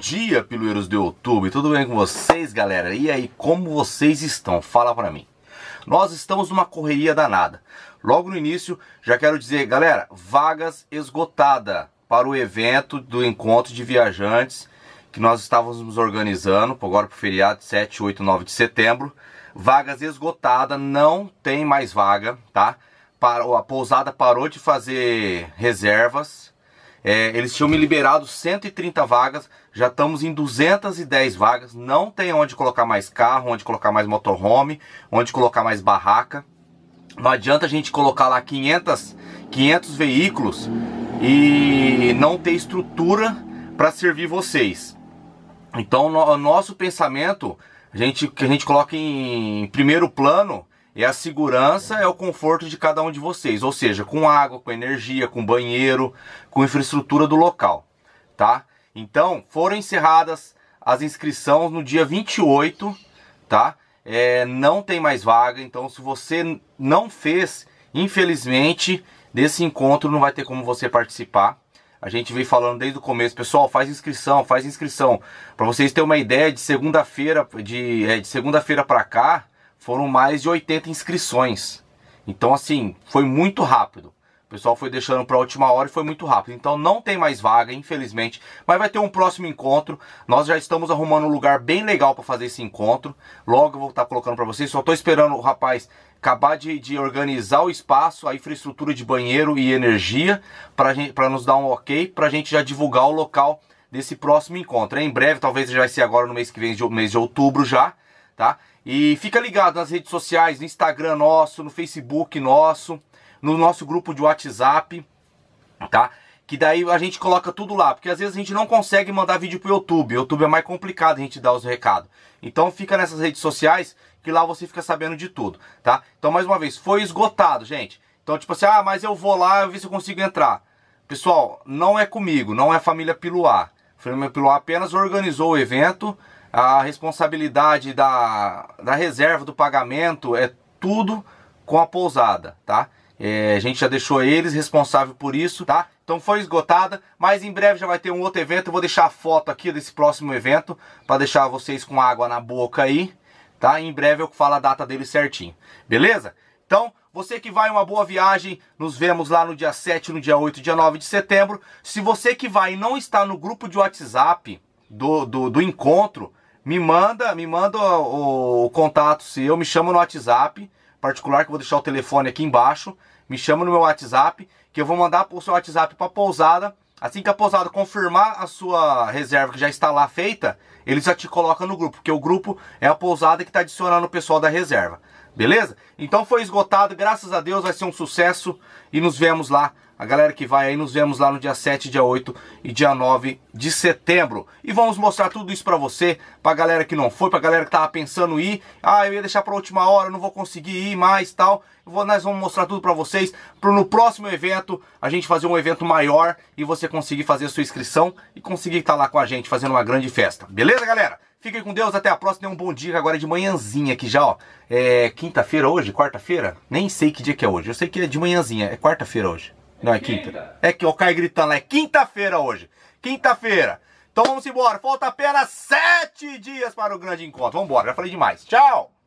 dia, pilueiros de YouTube, tudo bem com vocês, galera? E aí, como vocês estão? Fala pra mim. Nós estamos numa correria danada. Logo no início, já quero dizer, galera, vagas esgotada para o evento do encontro de viajantes que nós estávamos organizando, agora para o feriado 7, 8, 9 de setembro. Vagas esgotada, não tem mais vaga, tá? a pousada parou de fazer reservas. É, eles tinham me liberado 130 vagas, já estamos em 210 vagas. Não tem onde colocar mais carro, onde colocar mais motorhome, onde colocar mais barraca. Não adianta a gente colocar lá 500, 500 veículos e não ter estrutura para servir vocês. Então, no, o nosso pensamento, a gente, que a gente coloca em primeiro plano e a segurança é o conforto de cada um de vocês, ou seja, com água, com energia, com banheiro, com infraestrutura do local, tá? Então, foram encerradas as inscrições no dia 28, tá? É, não tem mais vaga, então se você não fez, infelizmente, desse encontro não vai ter como você participar. A gente vem falando desde o começo, pessoal, faz inscrição, faz inscrição. Para vocês terem uma ideia, de segunda-feira de, é, de segunda-feira para cá, foram mais de 80 inscrições. Então, assim, foi muito rápido. O pessoal foi deixando para a última hora e foi muito rápido. Então não tem mais vaga, infelizmente. Mas vai ter um próximo encontro. Nós já estamos arrumando um lugar bem legal para fazer esse encontro. Logo eu vou estar tá colocando para vocês. Só estou esperando o rapaz acabar de, de, organizar o espaço, a infraestrutura de banheiro e energia para nos dar um ok, para a gente já divulgar o local desse próximo encontro. Em breve, talvez já vai ser agora no mês que vem, de, mês de outubro já tá? E fica ligado nas redes sociais, no Instagram nosso, no Facebook nosso, no nosso grupo de WhatsApp, tá? Que daí a gente coloca tudo lá, porque às vezes a gente não consegue mandar vídeo pro YouTube. O YouTube é mais complicado a gente dar os recados. Então fica nessas redes sociais que lá você fica sabendo de tudo, tá? Então mais uma vez, foi esgotado, gente. Então tipo assim, ah, mas eu vou lá, eu ver se eu consigo entrar. Pessoal, não é comigo, não é a família Piluá. A família Piluá apenas organizou o evento, a responsabilidade da, da reserva do pagamento é tudo com a pousada, tá? É, a gente já deixou eles responsáveis por isso, tá? Então foi esgotada, mas em breve já vai ter um outro evento. Eu vou deixar a foto aqui desse próximo evento para deixar vocês com água na boca aí, tá? E em breve eu falo a data dele certinho, beleza? Então, você que vai, uma boa viagem. Nos vemos lá no dia 7, no dia 8, dia 9 de setembro. Se você que vai e não está no grupo de WhatsApp do, do, do encontro, me manda, me manda o, o contato seu, me chama no WhatsApp particular que eu vou deixar o telefone aqui embaixo. Me chama no meu WhatsApp que eu vou mandar o seu WhatsApp para a pousada. Assim que a pousada confirmar a sua reserva que já está lá feita, eles já te coloca no grupo, porque o grupo é a pousada que está adicionando o pessoal da reserva. Beleza? Então foi esgotado, graças a Deus vai ser um sucesso e nos vemos lá a galera que vai aí, nos vemos lá no dia 7, dia 8 e dia 9 de setembro. E vamos mostrar tudo isso pra você, pra galera que não foi, pra galera que tava pensando ir. Ah, eu ia deixar pra última hora, não vou conseguir ir mais tal. Vou, nós vamos mostrar tudo pra vocês, pro no próximo evento, a gente fazer um evento maior e você conseguir fazer a sua inscrição e conseguir estar tá lá com a gente, fazendo uma grande festa. Beleza, galera? Fiquem com Deus, até a próxima. Dê um bom dia agora é de manhãzinha aqui já, ó. É quinta-feira hoje? Quarta-feira? Nem sei que dia que é hoje. Eu sei que é de manhãzinha. É quarta-feira hoje. Não, é quinta. É que eu caio gritando, é quinta-feira hoje. Quinta-feira. Então vamos embora. Falta apenas sete dias para o grande encontro. Vamos embora, já falei demais. Tchau!